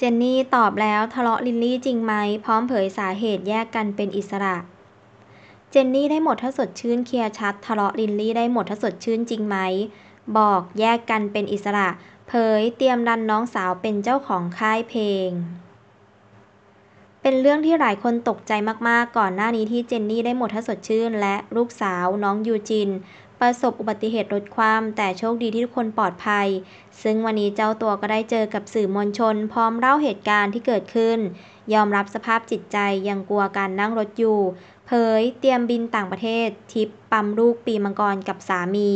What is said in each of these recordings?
เจนนี่ตอบแล้วทะเลาะลินลี่จริงไหม พร้อมเผยสาเหตุแยกกันเป็นอิสระ เจนนี่ได้หมดถ้าสดชื่น เคลียร์ชัด ทะเลาะลินลี่ได้หมดถ้าสดชื่นจริงไหม บอกแยกกันเป็นอิสระ เผยเตรียมดันน้องสาวเป็นเจ้าของค่ายเพลง เป็นเรื่องที่หลายคนตกใจมากๆก่อนหน้านี้ที่เจนนี่ได้หมดถ้าสดชื่น และลูกสาวน้องยูจินประสบอุบัติเหตุรถคว่ำแต่โชคดีที่ทุกคนปลอดภัย ซึ่งวันนี้เจ้าตัวก็ได้เจอกับสื่อมวลชน พร้อมเล่าเหตุการณ์ที่เกิดขึ้น ยอมรับสภาพจิตใจยังกลัวการนั่งรถอยู่ เผยเตรียมบินต่างประเทศ ทิปปั๊มลูกปีมังกรกับสามี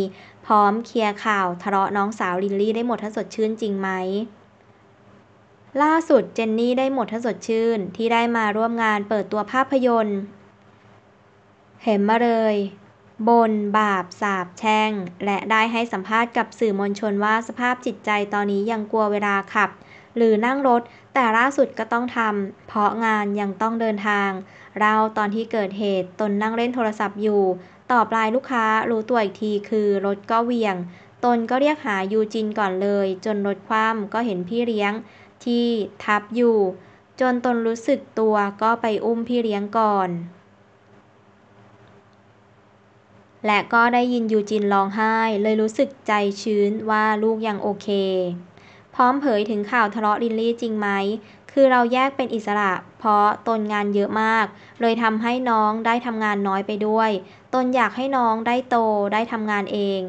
พร้อมเคลียร์ข่าวทะเลาะน้องสาวลินลี่ได้หมดถ้าสดชื่นจริงไหมล่าสุดเจนนี่ได้หมดถ้าสดชื่นที่ได้มาร่วมงานเปิดตัวภาพยนตร์เห็นมาเลยบนบาป สาบแช่งและได้ให้สัมภาษณ์กับสื่อมวลชนว่าสภาพจิตใจตอนนี้ยังกลัวเวลาขับ หรือนั่งรถแต่ล่าสุดก็ต้องทำเพราะงานยังต้องเดินทาง เราตอนที่เกิดเหตุตนนั่งเล่นโทรศัพท์อยู่ ตอบไลน์ลูกค้ารู้ตัวอีกทีคือ รถก็เวียง ตนก็เรียกหายูจินก่อนเลย จนรถคว่ำก็เห็นพี่เลี้ยงที่ทับอยู่ จนตนรู้สึกตัวก็ไปอุ้มพี่เลี้ยงก่อนและก็ได้ยินยูจินร้องไห้ เลยรู้สึกใจชื้นว่าลูกยังโอเค พร้อมเผยถึงข่าวทะเลาะลินลี่จริงไหม คือเราแยกเป็นอิสระ เพราะตนงานเยอะมาก เลยทำให้น้องได้ทำงานน้อยไปด้วย ตนอยากให้น้องได้โตได้ทำงานเอง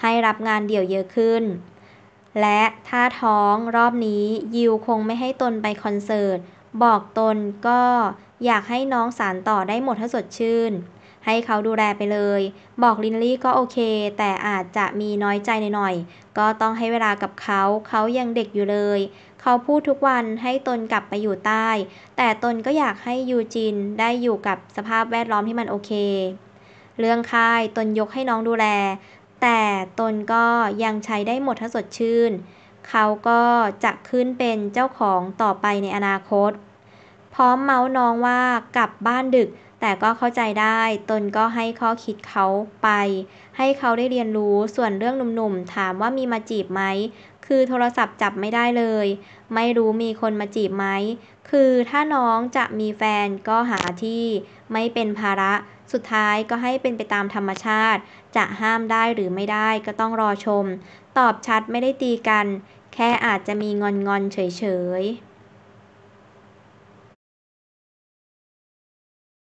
ให้รับงานเดี่ยวเยอะขึ้น และถ้าท้องรอบนี้ ยิวคงไม่ให้ตนไปคอนเสิร์ต บอกตนก็อยากให้น้องสารต่อได้หมดถ้าสดชื่นให้เขาดูแลไปเลย บอกลินลี่ก็โอเค แต่อาจจะมีน้อยใจหน่อยๆ ก็ต้องให้เวลากับเขา เขายังเด็กอยู่เลย เขาพูดทุกวันให้ตนกลับไปอยู่ใต้ แต่ตนก็อยากให้ยูจินได้อยู่กับสภาพแวดล้อมที่มันโอเค เรื่องค่ายตนยกให้น้องดูแล แต่ตนก็ยังใช้ได้หมดถ้าสดชื่น เขาก็จะขึ้นเป็นเจ้าของต่อไปในอนาคต พร้อมเมาส์น้องว่ากลับบ้านดึกแต่ก็เข้าใจได้ ตนก็ให้ข้อคิดเขาไป ให้เขาได้เรียนรู้ ส่วนเรื่องหนุ่มๆถามว่ามีมาจีบไหม คือโทรศัพท์จับไม่ได้เลย ไม่รู้มีคนมาจีบไหม คือถ้าน้องจะมีแฟนก็หาที่ ไม่เป็นภาระ สุดท้ายก็ให้เป็นไปตามธรรมชาติ จะห้ามได้หรือไม่ได้ก็ต้องรอชม ตอบชัดไม่ได้ตีกัน แค่อาจจะมีงอนๆเฉยๆ